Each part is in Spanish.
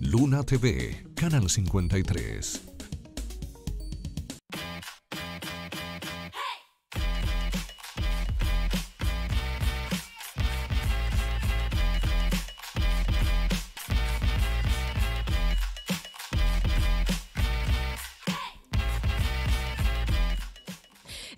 Luna TV, Canal 53.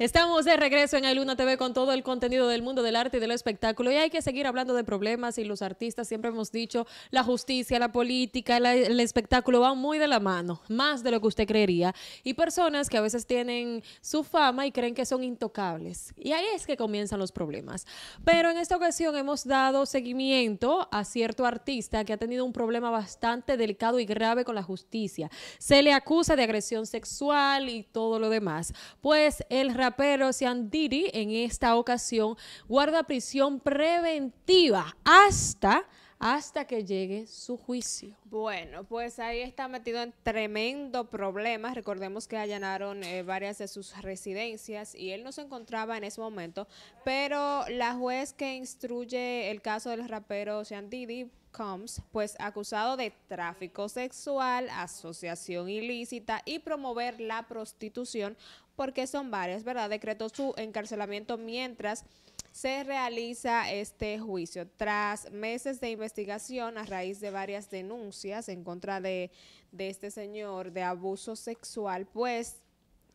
Estamos de regreso en Ailuna TV con todo el contenido del mundo del arte y del espectáculo. Y hay que seguir hablando de problemas y los artistas, siempre hemos dicho, la justicia, la política, el espectáculo van muy de la mano, más de lo que usted creería. Y personas que a veces tienen su fama y creen que son intocables. Y ahí es que comienzan los problemas. Pero en esta ocasión hemos dado seguimiento a cierto artista que ha tenido un problema bastante delicado y grave con la justicia. Se le acusa de agresión sexual y todo lo demás. Pues el rapero Sean en esta ocasión guarda prisión preventiva hasta hasta que llegue su juicio. Bueno, pues ahí está metido en tremendo problema. Recordemos que allanaron eh, varias de sus residencias y él no se encontraba en ese momento, pero la juez que instruye el caso del rapero Sean Didi Combs, pues acusado de tráfico sexual, asociación ilícita y promover la prostitución, porque son varias, ¿verdad? Decretó su encarcelamiento mientras se realiza este juicio. Tras meses de investigación a raíz de varias denuncias en contra de, este señor de abuso sexual, pues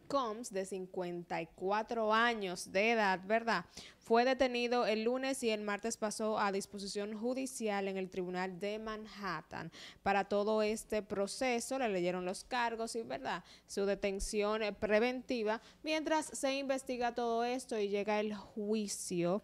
Combs, de 54 años de edad, ¿verdad? Fue detenido el lunes y el martes pasó a disposición judicial en el Tribunal de Manhattan. Para todo este proceso le leyeron los cargos y, ¿verdad?, su detención preventiva, mientras se investiga todo esto y llega el juicio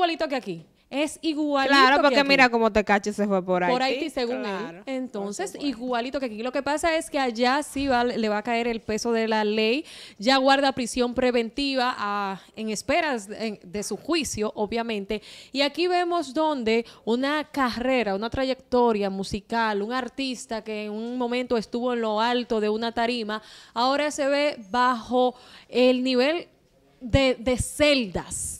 igualito que aquí. Es igualito. Claro, porque mira cómo caches se fue por ahí. Por Haití, según él. Entonces, igualito que aquí. Lo que pasa es que allá sí le va a caer el peso de la ley. Ya guarda prisión preventiva ah, en esperas de, su juicio, obviamente. Y aquí vemos donde una carrera, una trayectoria musical, un artista que en un momento estuvo en lo alto de una tarima, ahora se ve bajo el nivel de, de celdas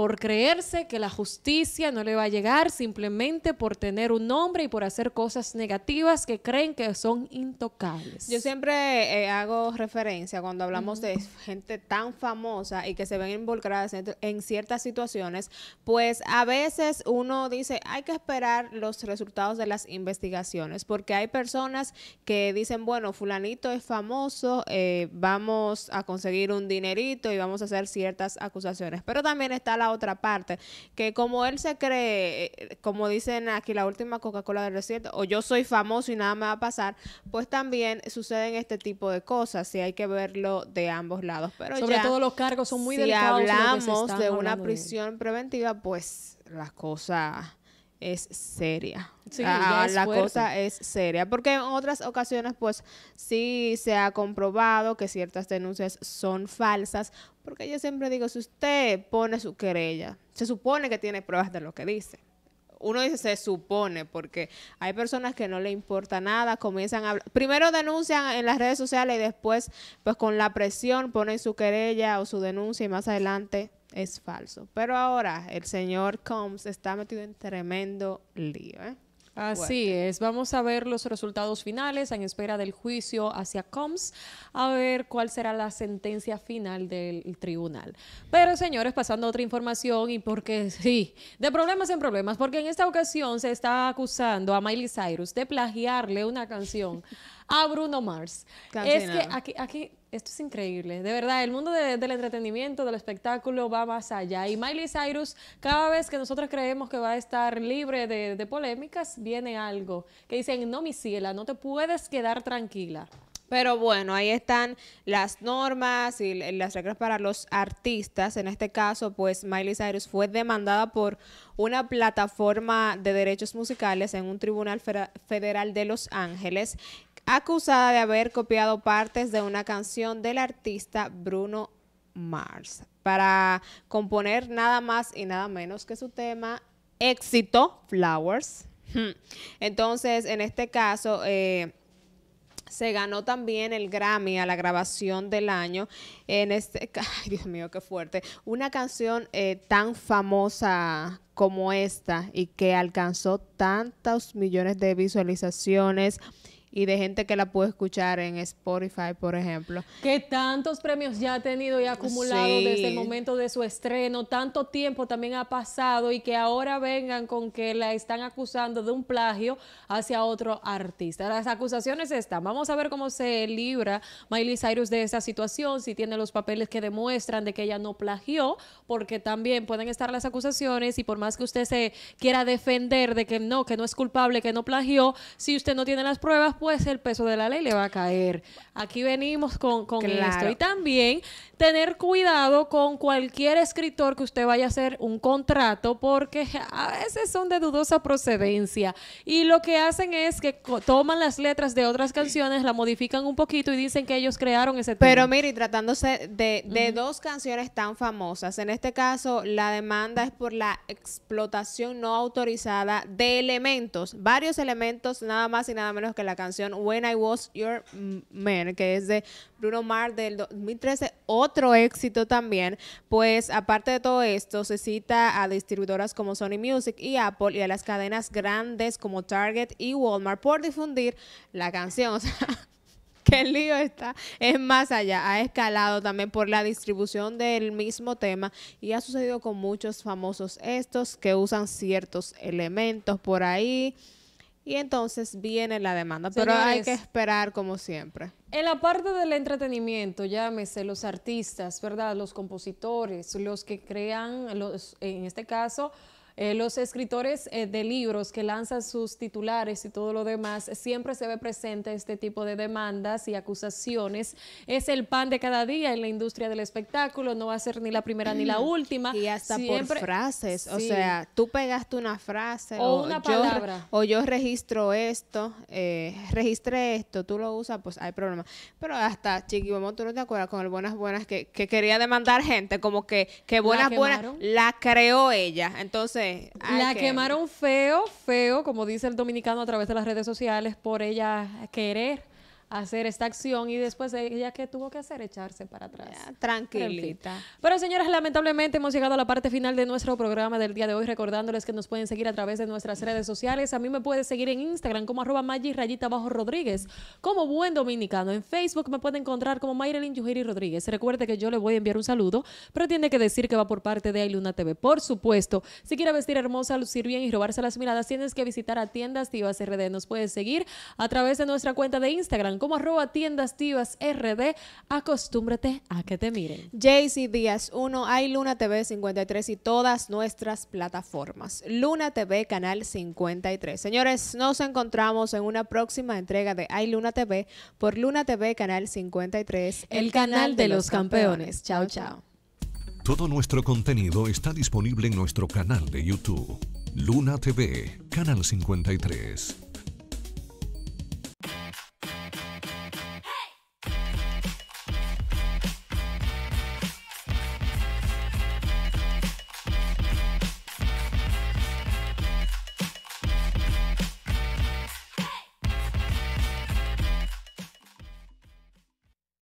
por creerse que la justicia no le va a llegar simplemente por tener un nombre y por hacer cosas negativas que creen que son intocables. Yo siempre eh, hago referencia cuando hablamos de gente tan famosa y que se ven involucradas en, ciertas situaciones, pues a veces uno dice, hay que esperar los resultados de las investigaciones, porque hay personas que dicen, bueno, fulanito es famoso, eh, vamos a conseguir un dinerito y vamos a hacer ciertas acusaciones, pero también está la otra parte, que como él se cree, eh, como dicen aquí, la última Coca-Cola del desierto, o yo soy famoso y nada me va a pasar, pues también suceden este tipo de cosas, y hay que verlo de ambos lados. Pero Sobre todo los cargos son muy si delicados. Si hablamos de una prisión preventiva, pues las cosas es seria. Ah, la cosa es seria, porque en otras ocasiones pues sí se ha comprobado que ciertas denuncias son falsas, porque yo siempre digo, si usted pone su querella, se supone que tiene pruebas de lo que dice. Uno dice se supone, porque hay personas que no le importa nada, comienzan a... hablar, Primero denuncian en las redes sociales y después, pues con la presión, ponen su querella o su denuncia y más adelante es falso. Pero ahora el señor Combs está metido en tremendo lío. ¿eh? Así es, vamos a ver los resultados finales en espera del juicio hacia Combs, a ver cuál será la sentencia final del tribunal. Pero señores, pasando otra información y porque sí, de problemas en problemas, porque en esta ocasión se está acusando a Miley Cyrus de plagiarle una canción a Bruno Mars. es que aquí, aquí esto es increíble, de verdad, el mundo del entretenimiento, del espectáculo va más allá. Y Miley Cyrus, cada vez que nosotros creemos que va a estar libre de, de polémicas, viene algo que dicen, no, mi ciela, no te puedes quedar tranquila. Pero bueno, ahí están las normas y las reglas para los artistas. En este caso, pues Miley Cyrus fue demandada por una plataforma de derechos musicales en un tribunal federal de Los Ángeles acusada de haber copiado partes de una canción del artista Bruno Mars para componer nada más y nada menos que su tema éxito, Flowers. Hmm. Entonces, en este caso, eh, se ganó también el Grammy a la grabación del año. En este, ay, Dios mío, qué fuerte. Una canción eh, tan famosa como esta y que alcanzó tantos millones de visualizaciones y de gente que la puede escuchar en Spotify, por ejemplo. Que tantos premios ya ha tenido y acumulado desde el momento de su estreno, tanto tiempo también ha pasado y que ahora vengan con que la están acusando de un plagio hacia otro artista. Las acusaciones están. Vamos a ver cómo se libra Miley Cyrus de esa situación, si tiene los papeles que demuestran de que ella no plagió, porque también pueden estar las acusaciones y por más que usted se quiera defender de que no, que no es culpable, que no plagió, si usted no tiene las pruebas, pues el peso de la ley le va a caer. Aquí venimos con, con esto. Y también tener cuidado con cualquier escritor que usted vaya a hacer un contrato, porque a veces son de dudosa procedencia. Y lo que hacen es que toman las letras de otras canciones, la modifican un poquito y dicen que ellos crearon ese tema. Pero mire, tratándose de, dos canciones tan famosas, en este caso la demanda es por la explotación no autorizada de elementos, varios elementos, nada más y nada menos que la canción When I Was Your Man, que es de Bruno Mars del 2013, otro éxito también. Pues aparte de todo esto, se cita a distribuidoras como Sony Music y Apple y a las cadenas grandes como Target y Walmart por difundir la canción. O sea, que el lío está es más allá, ha escalado también por la distribución del mismo tema y ha sucedido con muchos famosos estos que usan ciertos elementos por ahí. Y entonces viene la demanda, pero hay que esperar como siempre. En la parte del entretenimiento, llámese los artistas, ¿verdad? Los compositores, los que crean, los, en este caso, eh, los escritores eh, de libros que lanzan sus titulares y todo lo demás, siempre se ve presente este tipo de demandas y acusaciones. Es el pan de cada día en la industria del espectáculo, no va a ser ni la primera ni la mm. última. Y hasta siempre... por frases, o sea, tú pegaste una frase o, una palabra. o yo registro esto, eh, registré esto, tú lo usas, pues hay problema. Pero hasta Chiqui vamos tú no te acuerdas con el Buenas Buenas que, que quería demandar gente, como que, que Buenas Buenas la creó ella. Entonces, la quemaron feo, feo, como dice el dominicano a través de las redes sociales, por ella querer hacer esta acción y después ella que tuvo que hacer echarse para atrás. tranquilita. Pero señoras, lamentablemente hemos llegado a la parte final de nuestro programa del día de hoy, recordándoles que nos pueden seguir a través de nuestras redes sociales. A mí me puedes seguir en Instagram como arroba rayita bajo Rodríguez, como buen dominicano. En Facebook me puede encontrar como Mayrelin Yujiri Rodríguez. Recuerde que yo le voy a enviar un saludo, pero tiene que decir que va por parte de Ailuna TV. Por supuesto, si quiere vestir hermosa, lucir bien y robarse las miradas, tienes que visitar a tiendas Tivas RD. Nos puedes seguir a través de nuestra cuenta de Instagram como arroba tiendas divas RD. Acostúmbrate a que te miren. JC Díaz 1, hay Luna TV 53 y todas nuestras plataformas. Luna TV Canal 53. Señores, nos encontramos en una próxima entrega de Hay Luna TV por Luna TV Canal 53. El, canal, de, los, los campeones. Chao, chao. Todo nuestro contenido está disponible en nuestro canal de YouTube. Luna TV, Canal 53.